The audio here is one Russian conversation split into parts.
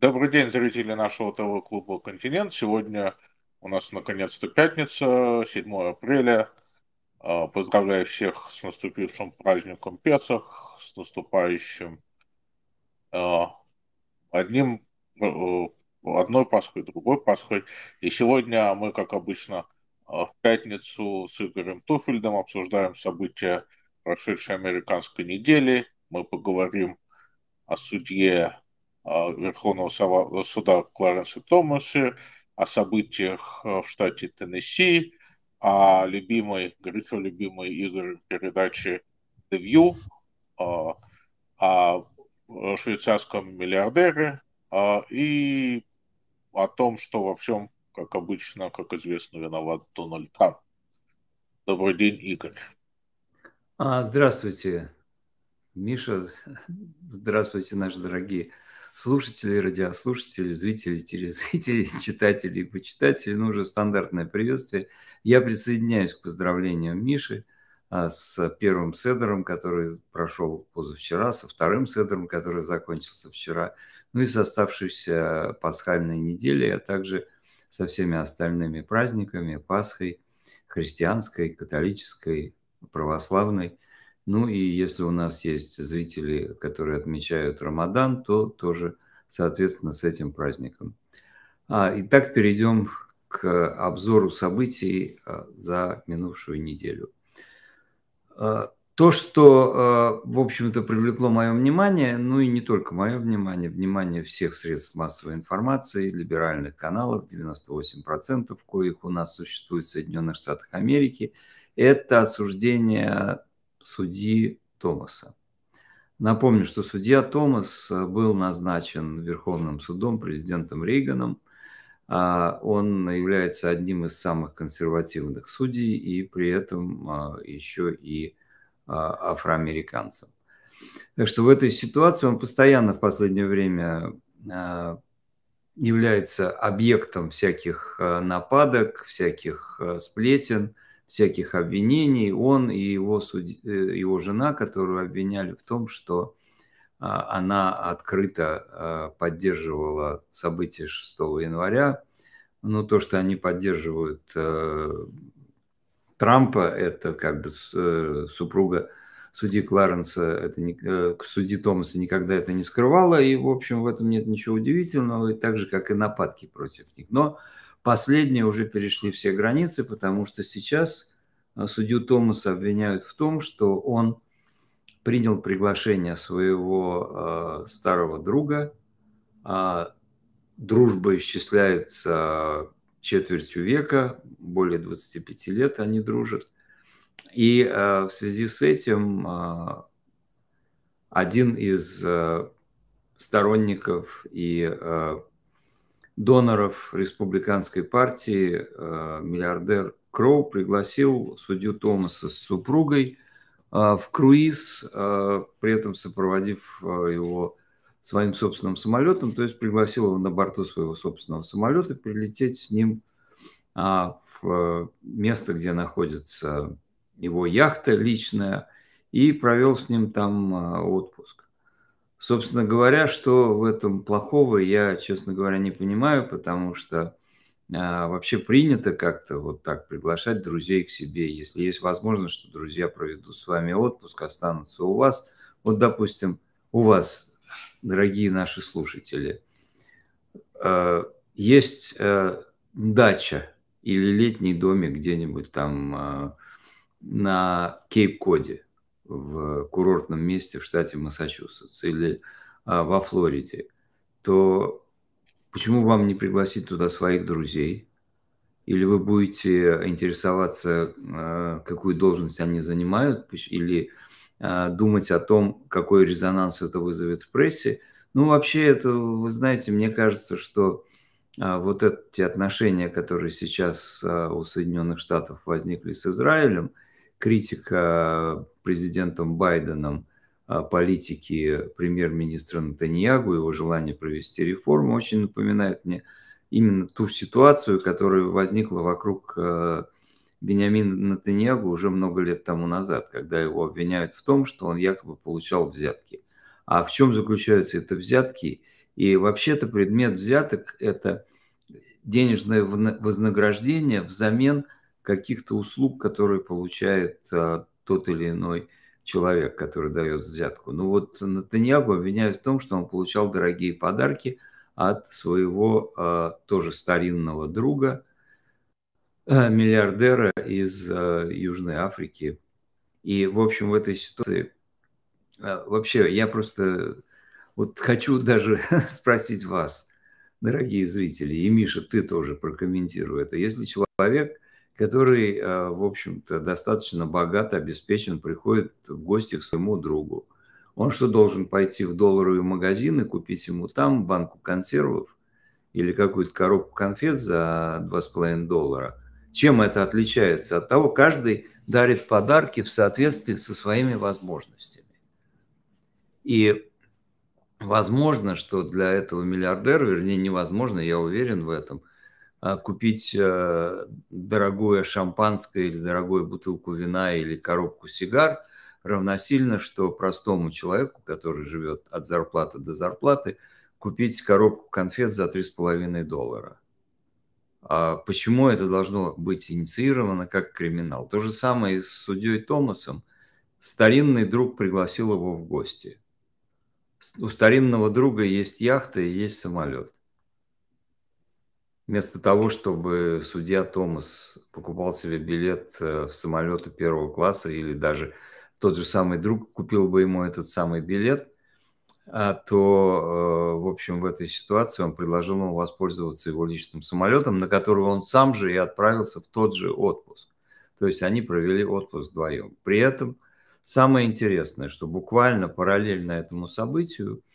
Добрый день, зрители нашего ТВ-клуба «Континент». Сегодня у нас наконец-то пятница, 7 апреля. А, поздравляю всех с наступившим праздником Песах, с наступающим а, одним э, э, одной Пасхой, другой Пасхой. И сегодня мы, как обычно, а, в пятницу с Игорем Туфельдом обсуждаем события прошедшей американской недели мы поговорим о судье а, Верховного суда Кларенсе Томаше, о событиях а, в штате Теннесси, о любимой, горячо любимой игре передачи The View, а, о швейцарском миллиардере и о том, что во всем, как обычно, как известно, виноват Дональд Трамп. Добрый день, Игорь. здравствуйте, Миша, здравствуйте, наши дорогие слушатели, радиослушатели, зрители, телезрители, читатели и почитатели. Ну, уже стандартное приветствие. Я присоединяюсь к поздравлениям Миши а, с первым седером, который прошел позавчера, со вторым седером, который закончился вчера, ну и с оставшейся пасхальной неделей, а также со всеми остальными праздниками, Пасхой, христианской, католической, православной – ну и если у нас есть зрители, которые отмечают Рамадан, то тоже, соответственно, с этим праздником. А, итак, перейдем к обзору событий а, за минувшую неделю. А, то, что, а, в общем-то, привлекло мое внимание, ну и не только мое внимание, внимание всех средств массовой информации, либеральных каналов, 98% коих у нас существует в Соединенных Штатах Америки, это осуждение судьи Томаса. Напомню, что судья Томас э, был назначен Верховным судом президентом Рейганом. А, он является одним из самых консервативных судей и при этом а, еще и а, афроамериканцем. Так что в этой ситуации он постоянно в последнее время является объектом всяких э, нападок, всяких э, сплетен – всяких обвинений, он и его, суд... Э, его жена, которую обвиняли в том, что а, она открыто а, поддерживала события 6 января. Но ну, то, что они поддерживают э, Трампа, это как бы э, супруга судьи Кларенса, это не, судьи Томаса никогда это не скрывала. И, в общем, в этом нет ничего удивительного, и так же, как и нападки против них. Но Последние уже перешли все границы, потому что сейчас э, судью Томаса обвиняют в том, что он принял приглашение своего э, старого друга. Э, дружба исчисляется четвертью века, более 25 лет они дружат. И э, в связи с этим э, один из э, сторонников и э, доноров республиканской партии э, миллиардер Кроу пригласил судью Томаса с супругой э, в круиз, э, при этом сопроводив его своим собственным самолетом, то есть пригласил его на борту своего собственного самолета прилететь с ним а, в место, где находится его яхта личная, и провел с ним там отпуск. Собственно говоря, что в этом плохого, я, честно говоря, не понимаю, потому что а, вообще принято как-то вот так приглашать друзей к себе. Если есть возможность, что друзья проведут с вами отпуск, останутся у вас. Вот, допустим, у вас, дорогие наши слушатели, э, есть э, дача или летний домик где-нибудь там э, на Кейп-Коде в курортном месте в штате Массачусетс или а, во Флориде, то почему вам не пригласить туда своих друзей? Или вы будете интересоваться, а, какую должность они занимают, или а, думать о том, какой резонанс это вызовет в прессе? Ну, вообще, это, вы знаете, мне кажется, что а, вот эти отношения, которые сейчас у Соединенных Штатов возникли с Израилем – критика э, президентом Байденом э, политики премьер-министра Натаньягу, его желание провести реформу, очень напоминает мне именно ту ситуацию, которая возникла вокруг э, Бениамина Натаньягу уже много лет тому назад, когда его обвиняют в том, что он якобы получал взятки. А в чем заключаются это взятки? И вообще-то предмет взяток – это денежное вознаграждение взамен каких-то услуг, которые получает а, тот или иной человек, который дает взятку. Ну вот Натаньягу обвиняют в том, что он получал дорогие подарки от своего а, тоже старинного друга, а, миллиардера из а, Южной Африки. И, в общем, в этой ситуации а, вообще я просто вот хочу даже спросить вас, дорогие зрители, и Миша, ты тоже прокомментируй это. Если человек который, э, в общем-то, достаточно богат, обеспечен, приходит в гости к своему другу. Он что должен пойти в долларовый магазин и купить ему там банку консервов или какую-то коробку конфет за 2,5 доллара? Чем это отличается от того, каждый дарит подарки в соответствии со своими возможностями. И возможно, что для этого миллиардера, вернее, невозможно, я уверен в этом – а, купить э, дорогое шампанское или дорогую бутылку вина или коробку сигар равносильно, что простому человеку, который живет от зарплаты до зарплаты, купить коробку конфет за 3,5 доллара. А почему это должно быть инициировано как криминал? То же самое и с судьей Томасом. Старинный друг пригласил его в гости. У старинного друга есть яхта и есть самолет. Вместо того, чтобы судья Томас покупал себе билет э, в самолеты первого класса или даже тот же самый друг купил бы ему этот самый билет, а, то, э, в общем, в этой ситуации он предложил ему воспользоваться его личным самолетом, на которого он сам же и отправился в тот же отпуск. То есть они провели отпуск вдвоем. При этом самое интересное, что буквально параллельно этому событию –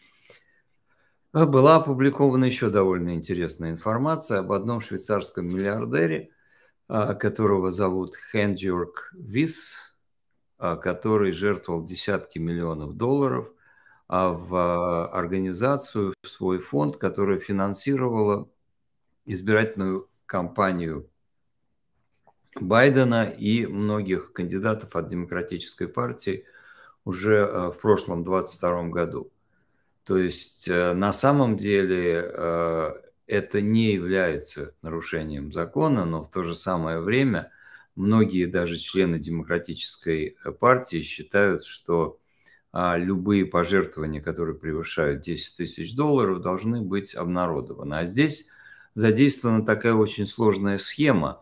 а была опубликована еще довольно интересная информация об одном швейцарском миллиардере, а, которого зовут Хенджиорг Вис, а, который жертвовал десятки миллионов долларов в организацию, в свой фонд, который финансировала избирательную кампанию Байдена и многих кандидатов от Демократической партии уже в прошлом 22 году. То есть э, на самом деле э, это не является нарушением закона, но в то же самое время многие даже члены демократической э, партии считают, что а, любые пожертвования, которые превышают 10 тысяч долларов, должны быть обнародованы. А здесь задействована такая очень сложная схема,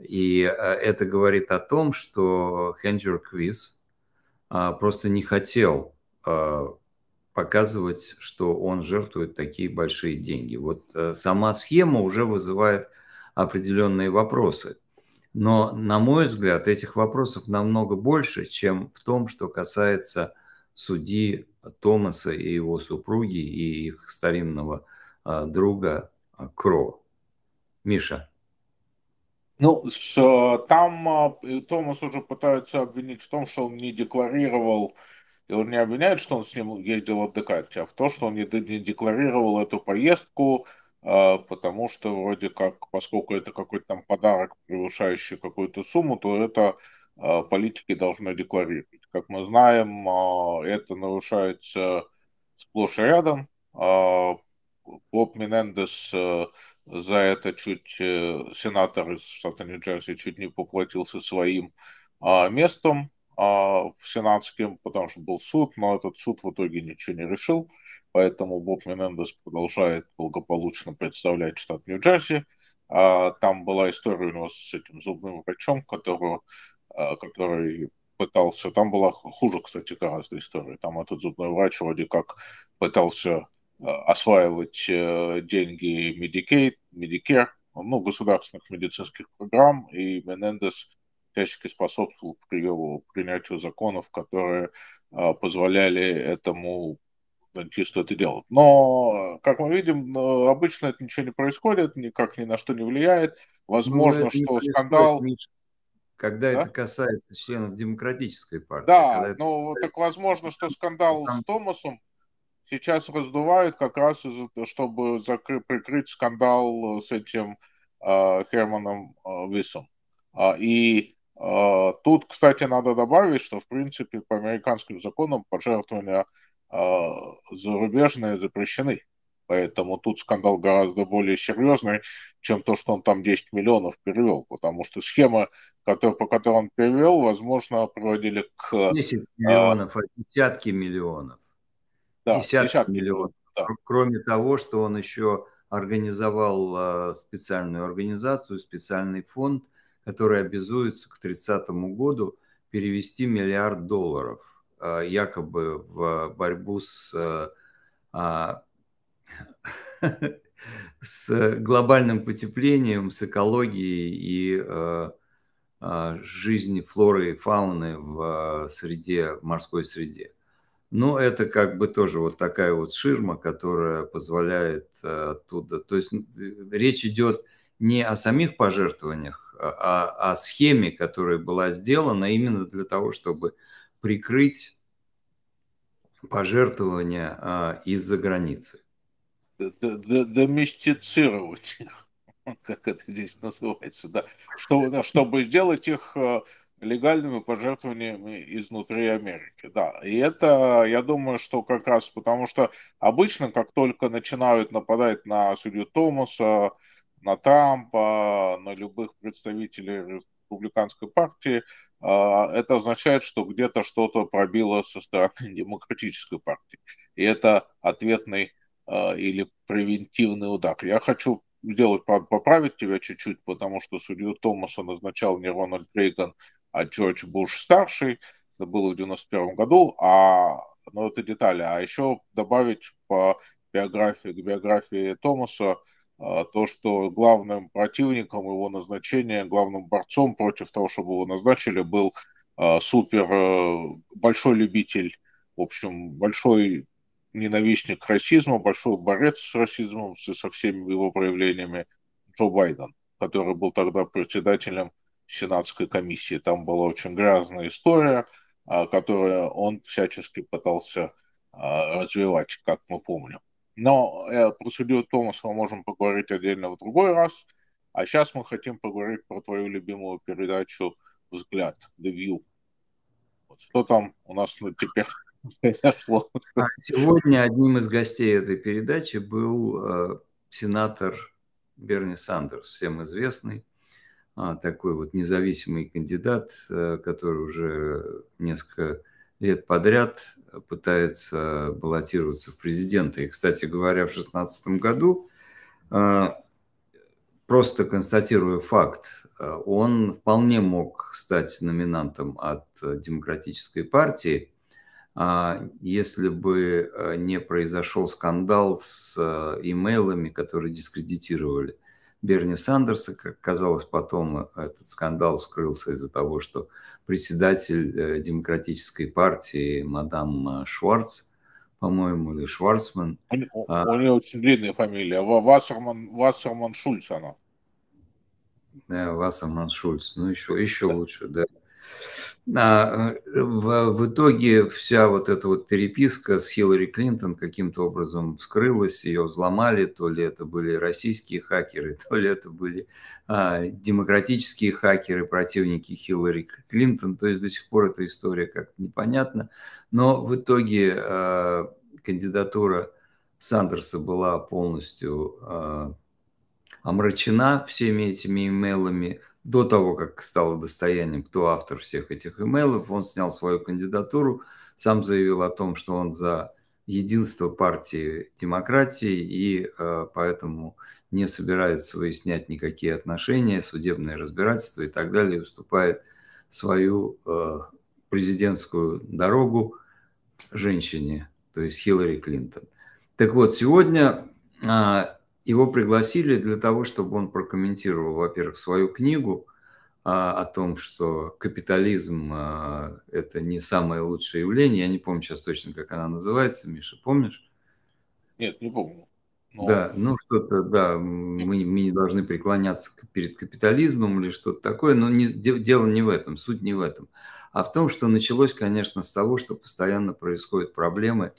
и это говорит о том, что Хенджер Квиз а, просто не хотел а, показывать, что он жертвует такие большие деньги. Вот э, сама схема уже вызывает определенные вопросы. Но, на мой взгляд, этих вопросов намного больше, чем в том, что касается судьи Томаса и его супруги и их старинного а, друга а, Кро. Миша. Ну, э, там э, Томас уже пытается обвинить в том, что он не декларировал и он не обвиняет, что он с ним ездил отдыхать, а в то, что он не, не декларировал эту поездку, э, потому что вроде как, поскольку это какой-то там подарок, превышающий какую-то сумму, то это э, политики должны декларировать. Как мы знаем, э, это нарушается сплошь и рядом. Э, Боб Менендес э, за это чуть э, сенатор из штата Нью-Джерси чуть не поплатился своим э, местом а, в сенатским, потому что был суд, но этот суд в итоге ничего не решил, поэтому Боб Менендес продолжает благополучно представлять штат Нью-Джерси. А, там была история у него с этим зубным врачом, которого, а, который пытался... Там была хуже, кстати, гораздо история. Там этот зубной врач вроде как пытался осваивать э, деньги Medicaid, Medicare, ну, государственных медицинских программ, и Менендес всячески способствовал принятию законов, которые а, позволяли этому чисто это делать. Но, как мы видим, э, обычно это ничего не происходит, никак ни на что не влияет. Возможно, ну, что скандал... Когда да? это касается членов демократической партии. Да, но это... Ну, так возможно, что скандал Там... с Томасом сейчас раздувают как раз, чтобы закры... прикрыть скандал э, с этим э, Херманом э, Висом. И а, тут, кстати, надо добавить, что, в принципе, по американским законам пожертвования а, зарубежные запрещены. Поэтому тут скандал гораздо более серьезный, чем то, что он там 10 миллионов перевел. Потому что схема, по которой он перевел, возможно, приводили к... 10 а, миллионов, а десятки миллионов. Да, десятки, десятки миллионов. Да. Кроме того, что он еще организовал специальную организацию, специальный фонд – которые обязуются к 30 году перевести миллиард долларов э, якобы в борьбу с, э, а, с глобальным потеплением, с экологией и э, а, жизни флоры и фауны в среде, в морской среде. Но это как бы тоже вот такая вот ширма, которая позволяет оттуда. То есть речь идет не о самих пожертвованиях о, о схеме, которая была сделана именно для того, чтобы прикрыть пожертвования а, из-за границы. Доместицировать, как это здесь называется, да. Чтобы, чтобы сделать их а, легальными пожертвованиями изнутри Америки. Да, и это, я думаю, что как раз потому, что обычно, как только начинают нападать на судью Томаса, на Трампа, на любых представителей республиканской партии, а, это означает, что где-то что-то пробило со стороны демократической партии. И это ответный а, или превентивный удар. Я хочу сделать, поправить тебя чуть-чуть, потому что судью Томаса назначал не Рональд Рейган, а Джордж Буш-старший. Это было в 91 году, а но ну, это детали. А еще добавить по биографии, к биографии Томаса – а, то, что главным противником его назначения, главным борцом против того, чтобы его назначили, был а, супер э, большой любитель, в общем, большой ненавистник расизма, большой борец с расизмом, со всеми его проявлениями, Джо Байден, который был тогда председателем Сенатской комиссии. Там была очень грязная история, а, которую он всячески пытался развивать, как мы помним. Но э, про судью Томаса мы можем поговорить отдельно в другой раз. А сейчас мы хотим поговорить про твою любимую передачу «Взгляд» The View. Вот что там у нас ну, теперь произошло? А сегодня одним из гостей этой передачи был э, сенатор Берни Сандерс, всем известный. А, такой вот независимый кандидат, э, который уже несколько лет подряд э, пытается баллотироваться в президенты. И, кстати говоря, в 2016 году, э, просто констатируя факт, э, он вполне мог стать номинантом от Демократической партии, а если бы не произошел скандал с имейлами, которые дискредитировали Берни Сандерса. Как казалось потом, этот скандал скрылся из-за того, что председатель э, демократической партии мадам э, Шварц, по-моему, или Шварцман. У, а, у нее очень длинная фамилия. Вассерман, Вассерман Шульц она. Да, э, Вассерман Шульц. Ну, еще, еще да. лучше, да. А, э, в, в итоге вся вот эта вот переписка с Хиллари Клинтон каким-то образом вскрылась, ее взломали, то ли это были российские хакеры, то ли это были а, демократические хакеры, противники Хиллари Клинтон, то есть до сих пор эта история как-то непонятна, но в итоге а, кандидатура Сандерса была полностью а, омрачена всеми этими имейлами, до того, как стало достоянием, кто автор всех этих имейлов, он снял свою кандидатуру, сам заявил о том, что он за единство партии демократии и э, поэтому не собирается выяснять никакие отношения, судебные разбирательства и так далее, и уступает свою э, президентскую дорогу женщине, то есть Хиллари Клинтон. Так вот, сегодня а, его пригласили для того, чтобы он прокомментировал, во-первых, свою книгу а, о том, что капитализм а, – это не самое лучшее явление. Я не помню сейчас точно, как она называется. Миша, помнишь? Нет, не помню. Но... Да, ну что-то, да, мы, мы не должны преклоняться перед капитализмом или что-то такое, но не, дело не в этом, суть не в этом, а в том, что началось, конечно, с того, что постоянно происходят проблемы,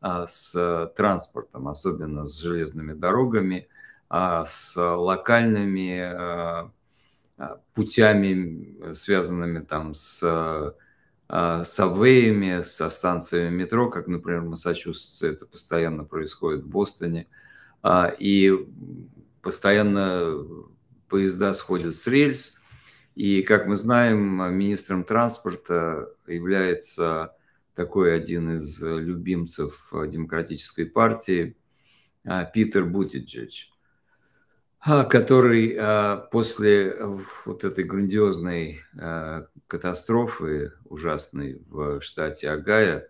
а, с э, транспортом, особенно с железными дорогами, а, с локальными а, путями, связанными там с э, сабвеями, со станциями метро, как, например, в Массачусетсе это постоянно происходит в Бостоне. И постоянно поезда сходят с рельс. И, как мы знаем, министром транспорта является такой один из э, любимцев э, демократической партии, а, Питер Бутиджич, а, который а, после э, вот этой грандиозной катастрофы ужасной в штате Агая,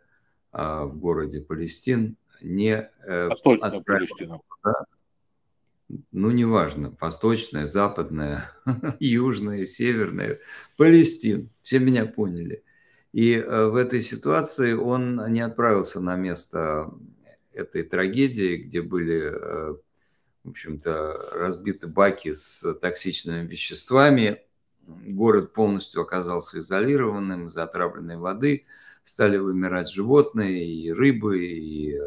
в городе Палестин, не Восточная Да? Ну, неважно, восточная, западная, южная, северная, Палестин, все меня поняли. И э, в этой ситуации он не отправился на место этой трагедии, где были, э, в общем-то, разбиты баки с токсичными веществами. Город полностью оказался изолированным из-за отравленной воды. Стали вымирать животные, и рыбы, и э,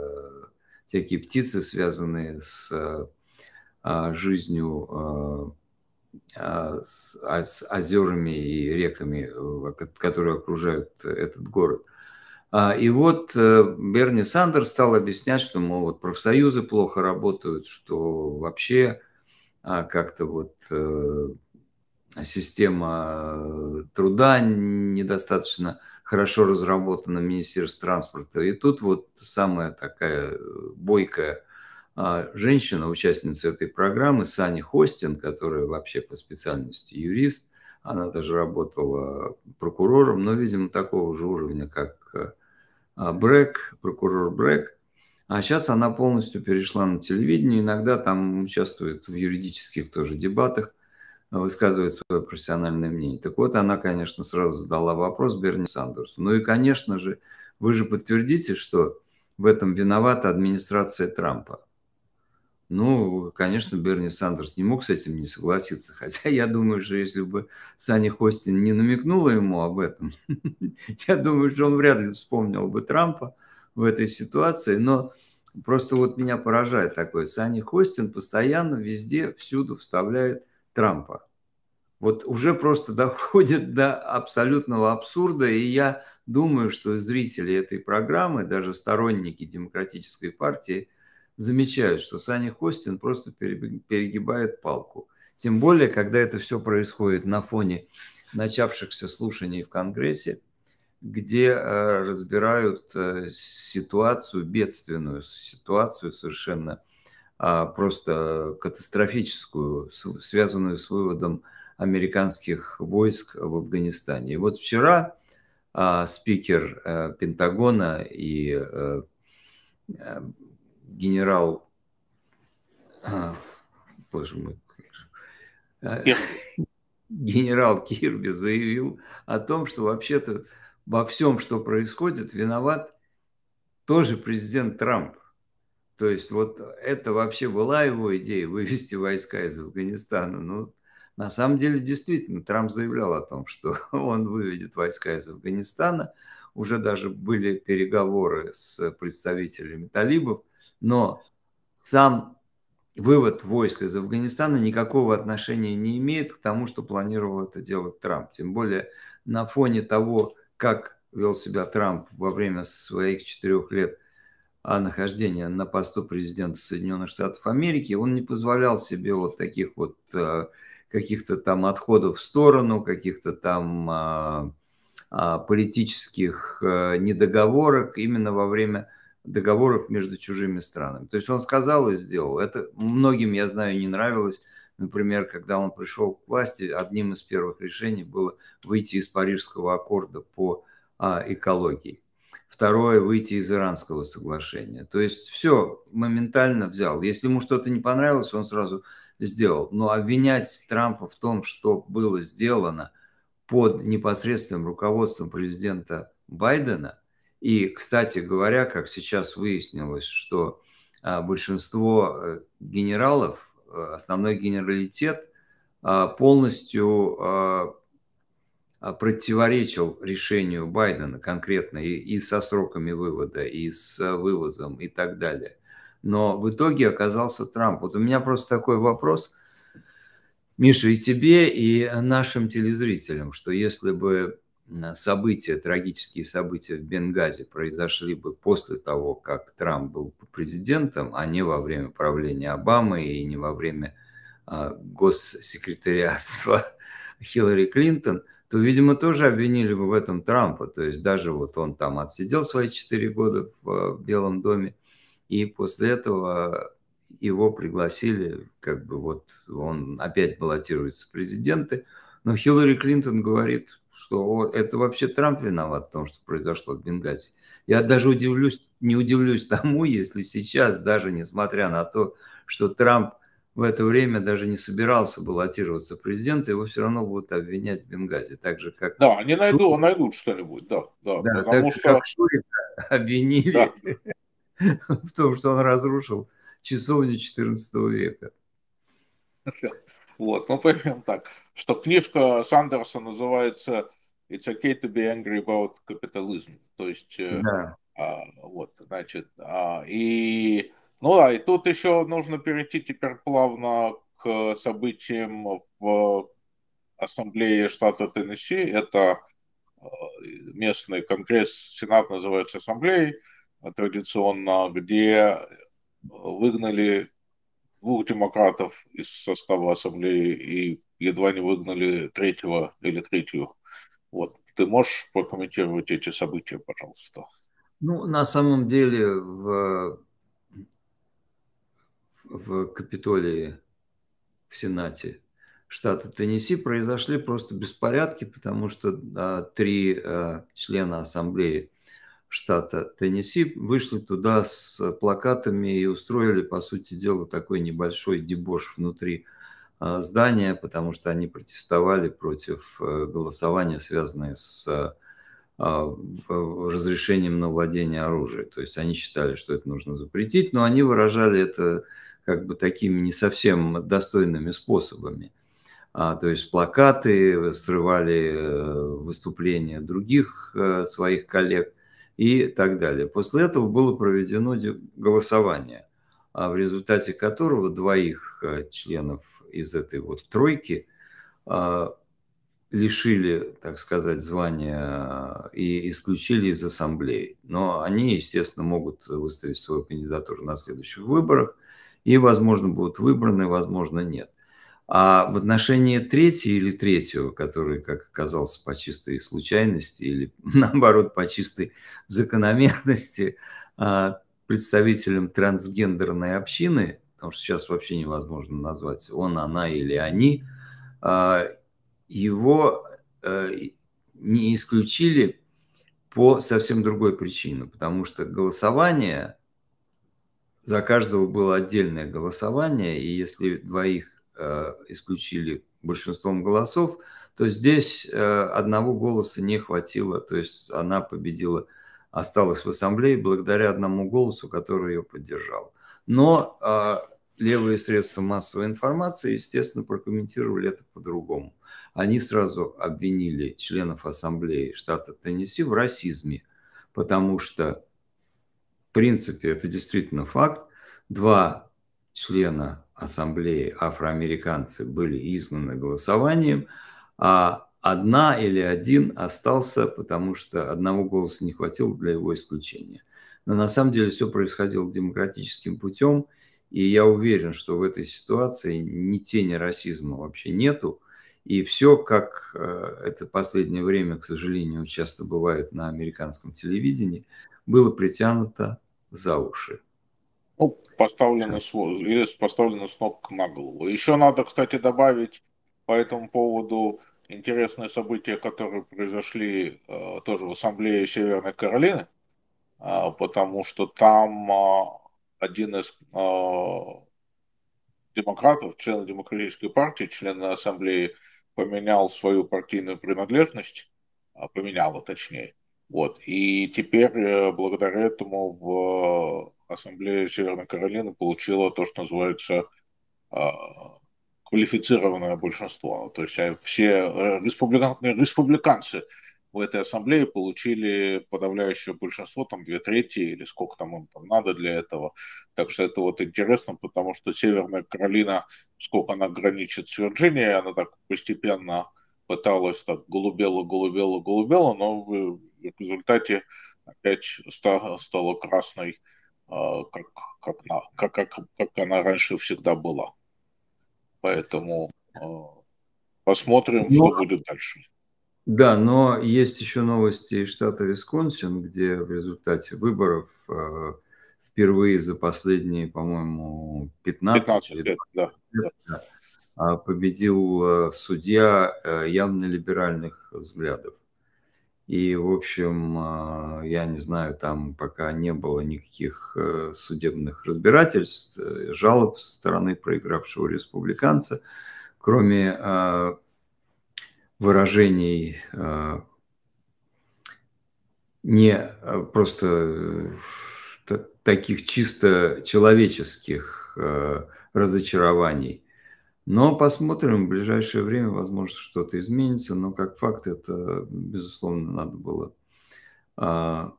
всякие птицы, связанные с а, жизнью а, а, с, озерами и реками, которые окружают этот город. А, и вот э, Берни Сандерс стал объяснять, что, мол, вот профсоюзы плохо работают, что вообще как-то вот э, система э, труда недостаточно хорошо разработана Министерство транспорта. И тут вот самая такая бойкая а женщина, участница этой программы, Сани Хостин, которая вообще по специальности юрист, она даже работала прокурором, но, видимо, такого же уровня, как а, Брэк, прокурор Брэк. А сейчас она полностью перешла на телевидение, иногда там участвует в юридических тоже дебатах, высказывает свое профессиональное мнение. Так вот, она, конечно, сразу задала вопрос Берни Сандерсу. Ну и, конечно же, вы же подтвердите, что в этом виновата администрация Трампа. Ну, конечно, Берни Сандерс не мог с этим не согласиться, хотя я думаю, что если бы Саня Хостин не намекнула ему об этом, я думаю, что он вряд ли вспомнил бы Трампа в этой ситуации, но просто вот меня поражает такое. Саня Хостин постоянно везде, всюду вставляет Трампа. Вот уже просто доходит до абсолютного абсурда, и я думаю, что зрители этой программы, даже сторонники демократической партии – замечают, что Саня Хостин просто перегибает палку. Тем более, когда это все происходит на фоне начавшихся слушаний в Конгрессе, где э, разбирают э, ситуацию бедственную, ситуацию совершенно а, просто катастрофическую, связанную с выводом американских войск в Афганистане. И вот вчера а, спикер э, Пентагона и генерал... А, боже мой. А, генерал Кирби заявил о том, что вообще-то во всем, что происходит, виноват тоже президент Трамп. То есть вот это вообще была его идея вывести войска из Афганистана. Ну, на самом деле, действительно, Трамп заявлял о том, что он выведет войска из Афганистана. Уже даже были переговоры с представителями талибов но сам вывод войск из Афганистана никакого отношения не имеет к тому, что планировал это делать Трамп. Тем более на фоне того, как вел себя Трамп во время своих четырех лет а, нахождения на посту президента Соединенных Штатов Америки, он не позволял себе вот таких вот э, каких-то там отходов в сторону, каких-то там а, а, политических э, недоговорок именно во время договоров между чужими странами. То есть он сказал и сделал. Это многим, я знаю, не нравилось. Например, когда он пришел к власти, одним из первых решений было выйти из Парижского аккорда по а, экологии. Второе – выйти из Иранского соглашения. То есть все моментально взял. Если ему что-то не понравилось, он сразу сделал. Но обвинять Трампа в том, что было сделано под непосредственным руководством президента Байдена – и, кстати говоря, как сейчас выяснилось, что а, большинство э, генералов, э, основной генералитет а, полностью а, противоречил решению Байдена конкретно и, и со сроками вывода, и с э, вывозом и так далее. Но в итоге оказался Трамп. Вот у меня просто такой вопрос, Миша, и тебе, и нашим телезрителям, что если бы события, трагические события в Бенгазе произошли бы после того, как Трамп был президентом, а не во время правления Обамы и не во время а, госсекретариатства Хиллари Клинтон, то, видимо, тоже обвинили бы в этом Трампа. То есть даже вот он там отсидел свои четыре года в, в а, Белом доме, и после этого его пригласили, как бы вот он опять баллотируется в президенты. Но Хиллари Клинтон говорит, что это вообще Трамп виноват в том, что произошло в Бенгази. Я даже удивлюсь, не удивлюсь тому, если сейчас, даже несмотря на то, что Трамп в это время даже не собирался баллотироваться в президента, его все равно будут обвинять в Бенгазе, так же как... Да, они найдут, Шурик. найдут что-нибудь, да. Да, да так же, что... как Шурика обвинили да. в том, что он разрушил часовню 14 века. Вот, ну примерно так что книжка Сандерса называется It's okay to be angry about capitalism. То есть, э, да. а, вот, значит, а, и, ну а и тут еще нужно перейти теперь плавно к событиям в Ассамблее штата Теннесси. Это э, местный конгресс, Сенат называется Ассамблеей традиционно, где выгнали двух демократов из состава Ассамблеи и едва не выгнали третьего или третью. Вот. Ты можешь прокомментировать эти события, пожалуйста? Ну, на самом деле в, в Капитолии, в Сенате штата Теннесси произошли просто беспорядки, потому что а, три а, члена Ассамблеи штата Теннесси вышли туда с плакатами и устроили, по сути дела, такой небольшой дебош внутри а, здания, потому что они протестовали против э, голосования, связанные с а, а, разрешением на владение оружием. То есть они считали, что это нужно запретить, но они выражали это как бы такими не совсем достойными способами. то есть плакаты, срывали э, выступления других э, своих коллег и так далее. После этого было проведено голосование, в результате которого двоих членов из этой вот тройки а, лишили, так сказать, звания и исключили из ассамблеи. Но они, естественно, могут выставить свою кандидатуру на следующих выборах. И, возможно, будут выбраны, возможно, нет. А в отношении третьей или третьего, который, как оказалось, по чистой случайности или, наоборот, по чистой закономерности, а, представителем трансгендерной общины, потому что сейчас вообще невозможно назвать он, она или они, а, его э, не исключили по совсем другой причине, потому что голосование, за каждого было отдельное голосование, и если двоих э, исключили большинством голосов, то здесь э, одного голоса не хватило, то есть она победила, осталась в ассамблее благодаря одному голосу, который ее поддержал. Но а, левые средства массовой информации, естественно, прокомментировали это по-другому. Они сразу обвинили членов Ассамблеи штата Теннесси в расизме, потому что, в принципе, это действительно факт. Два члена Ассамблеи афроамериканцы были изгнаны голосованием, а одна или один остался, потому что одного голоса не хватило для его исключения. Но на самом деле все происходило демократическим путем. И я уверен, что в этой ситуации ни тени расизма вообще нету. И все, как э, это последнее время, к сожалению, часто бывает на американском телевидении, было притянуто за уши. Ну, поставлено, поставлено с ног на голову. Еще надо, кстати, добавить по этому поводу интересные события, которые произошли э, тоже в Ассамблее Северной Каролины. А, потому что там а, один из а, демократов, член Демократической партии, член Ассамблеи, поменял свою партийную принадлежность, поменяла точнее, вот. И теперь э, благодаря этому в Ассамблее Северной Каролины получила то, что называется квалифицированное большинство. То есть все э, республикан... республиканцы в этой ассамблее получили подавляющее большинство, там две трети или сколько там им там надо для этого. Так что это вот интересно, потому что Северная Каролина, сколько она граничит с Вирджинией, она так постепенно пыталась так голубела, голубела, голубела, но в, результате опять ста, стала красной, а, как, как, на, как, как, как она раньше всегда была. Поэтому а, посмотрим, ну, что будет дальше. Да, но есть еще новости из штата Висконсин, где в результате выборов э, впервые за последние, по-моему, 15, 15 лет, лет да. да, э, победил э, судья э, явно либеральных взглядов. И, в общем, я не знаю, там пока не было никаких судебных разбирательств, жалоб со стороны проигравшего республиканца, кроме выражений а, не а, просто э, таких чисто человеческих а, разочарований. Но посмотрим, в ближайшее время, возможно, что-то изменится, но как факт это, безусловно, надо было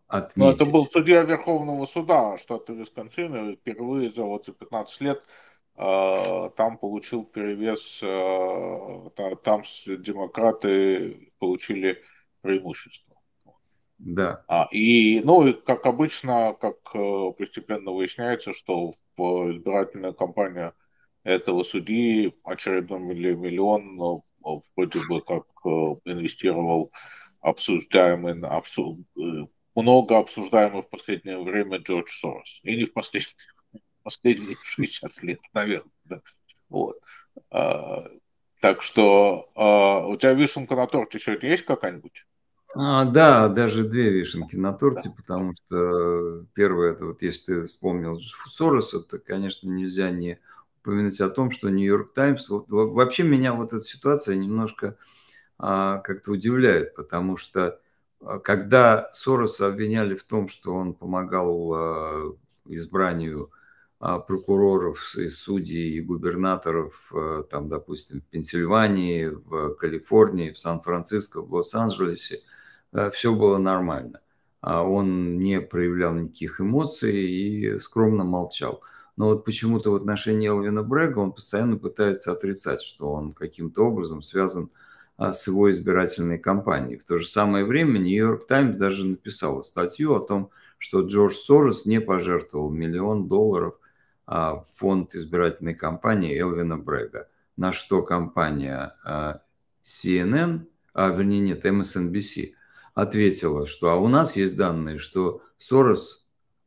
отметить. Но это был судья Верховного суда штата Висконсин, впервые за вот за 15 лет а, там получил перевес, а, там демократы получили преимущество. Да. А, и, ну, и как обычно, как э, постепенно выясняется, что в избирательную кампанию этого судьи очередной миллион э, вроде бы как э, инвестировал обсуждаемый, обсуж... много обсуждаемый в последнее время Джордж Сорос. И не в последнее последние 60 лет, наверное. Да. Вот. А, так что а, у тебя вишенка на торте еще есть какая-нибудь? А, да, даже две вишенки на торте, да. потому что первое, это вот если ты вспомнил Сороса, то, конечно, нельзя не упомянуть о том, что Нью-Йорк Таймс, вот, вообще меня вот эта ситуация немножко а, как-то удивляет, потому что а, когда Сороса обвиняли в том, что он помогал а, избранию а, прокуроров и судей и губернаторов, э, там, допустим, в Пенсильвании, в Калифорнии, в Сан-Франциско, в Лос-Анджелесе, э, все было нормально. А он не проявлял никаких эмоций и скромно молчал. Но вот почему-то в отношении Элвина Брега он постоянно пытается отрицать, что он каким-то образом связан а, с его избирательной кампанией. В то же самое время Нью-Йорк Таймс даже написала статью о том, что Джордж Сорос не пожертвовал миллион долларов а, фонд избирательной кампании Элвина Брега, на что компания а, CNN, а, вернее нет, MSNBC, ответила, что а у нас есть данные, что Сорос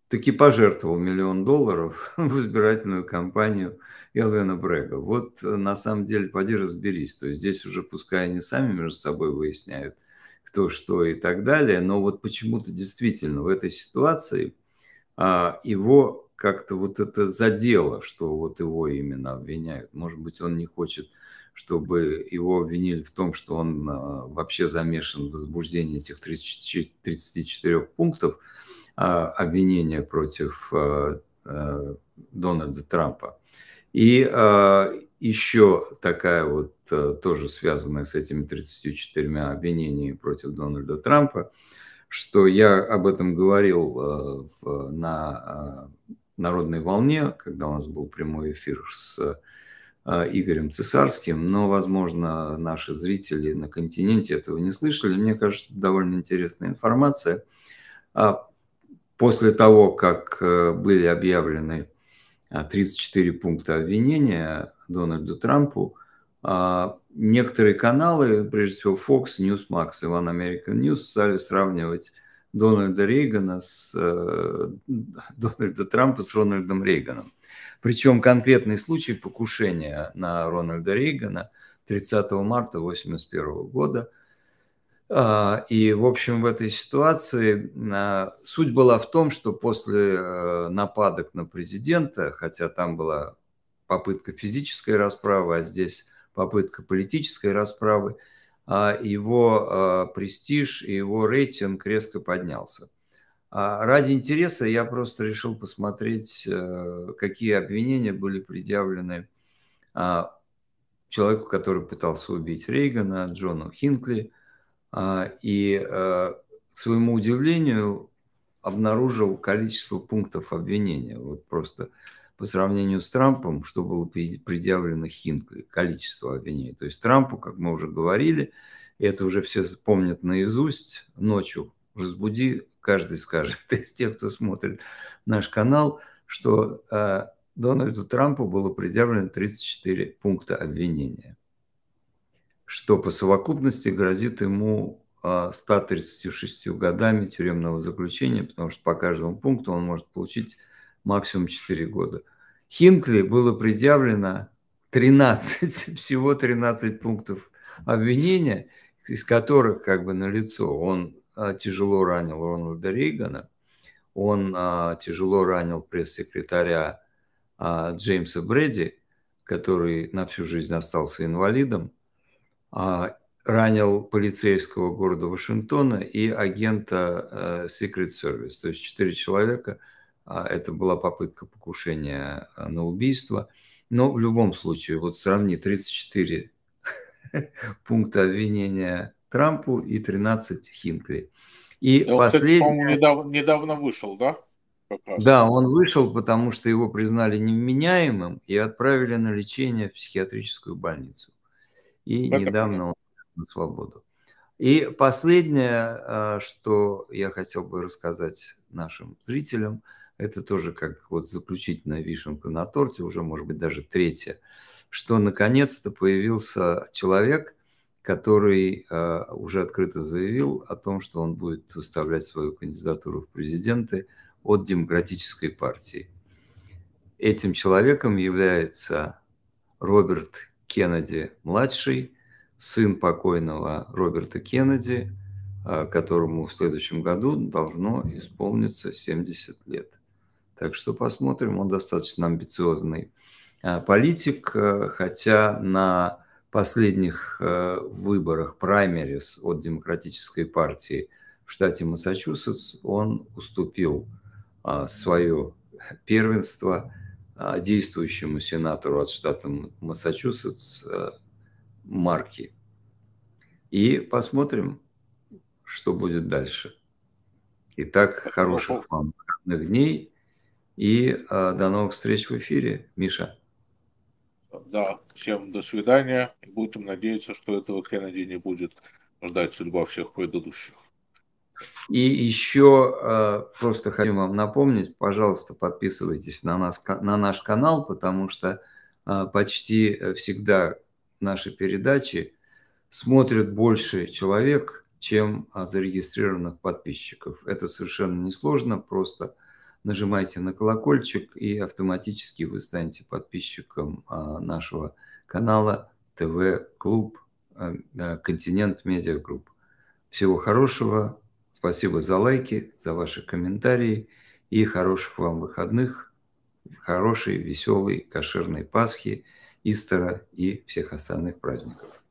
таки пожертвовал миллион долларов в избирательную кампанию Элвина Брега. Вот э, на самом деле, поди разберись. То есть здесь уже пускай они сами между собой выясняют, кто что и так далее, но вот почему-то действительно в этой ситуации а, его как-то вот это задело, что вот его именно обвиняют. Может быть, он не хочет, чтобы его обвинили в том, что он а, вообще замешан в возбуждении этих 34 пунктов а, обвинения против а, Дональда Трампа. И еще такая вот тоже связанная с этими 34 обвинениями против Дональда Трампа, что я об этом говорил на народной волне, когда у нас был прямой эфир с э, Игорем Цесарским, но, возможно, наши зрители на континенте этого не слышали. Мне кажется, довольно интересная информация. А после того, как э, были объявлены 34 э, пункта обвинения Дональду Трампу, а, некоторые каналы, прежде всего Fox News, Max, Иван American News, стали сравнивать Дональда Рейгана с э, Дональда Трампа с Рональдом Рейганом. Причем конкретный случай покушения на Рональда Рейгана 30 марта 1981 года. А, и, в общем, в этой ситуации а, суть была в том, что после э, нападок на президента, хотя там была попытка физической расправы, а здесь попытка политической расправы, а, его а, престиж и его рейтинг резко поднялся. А, ради интереса я просто решил посмотреть, э, какие обвинения были предъявлены человеку, который пытался убить Рейгана, Джону Хинкли. И, э, к своему удивлению, обнаружил количество пунктов обвинения. Вот просто по сравнению с Трампом, что было предъявлено Хинкой, количество обвинений. То есть Трампу, как мы уже говорили, это уже все помнят наизусть, ночью разбуди, каждый скажет из тех, кто смотрит наш канал, что э, Дональду Трампу было предъявлено 34 пункта обвинения, что по совокупности грозит ему 136 э, годами тюремного заключения, потому что по каждому пункту он может получить максимум 4 года. Хинкли было предъявлено 13, всего 13 пунктов обвинения, из которых как бы на лицо он а, тяжело ранил Рональда Рейгана, он а, тяжело ранил пресс-секретаря а, Джеймса Брэди, который на всю жизнь остался инвалидом, а, ранил полицейского города Вашингтона и агента а, Secret Service, то есть четыре человека – а, это была попытка покушения а, на убийство. Но в любом случае, вот сравни 34 пункта обвинения Трампу и 13 Хинкли. И да, последний... Он, недавно, недавно вышел, да? Да, он вышел, потому что его признали невменяемым и отправили на лечение в психиатрическую больницу. И Это недавно понятно. он на свободу. И последнее, а, что я хотел бы рассказать нашим зрителям – это тоже как вот заключительная вишенка на торте, уже, может быть, даже третья, что наконец-то появился человек, который э, уже открыто заявил о том, что он будет выставлять свою кандидатуру в президенты от Демократической партии. Этим человеком является Роберт Кеннеди младший, сын покойного Роберта Кеннеди, а, которому в следующем году должно исполниться 70 лет. Так что посмотрим, он достаточно амбициозный э, политик, э, хотя на последних э, выборах праймерис от Демократической партии в штате Массачусетс он уступил свое первенство действующему сенатору от штата Массачусетс Марки. И посмотрим, что будет дальше. Итак, хороших ну, вам выходных дней. И э, до новых встреч в эфире, Миша. Да, всем до свидания. будем надеяться, что этого Кеннеди не будет ждать судьба всех предыдущих. И еще э, просто хочу вам напомнить, пожалуйста, подписывайтесь на, нас, на наш канал, потому что э, почти всегда наши передачи смотрят больше человек, чем э, зарегистрированных подписчиков. Это совершенно несложно, просто нажимайте на колокольчик, и автоматически вы станете подписчиком а, нашего канала ТВ Клуб а, а, Континент Медиа Групп. Всего хорошего, спасибо за лайки, за ваши комментарии и хороших вам выходных, хорошей, веселой, кошерной Пасхи, Истера и всех остальных праздников.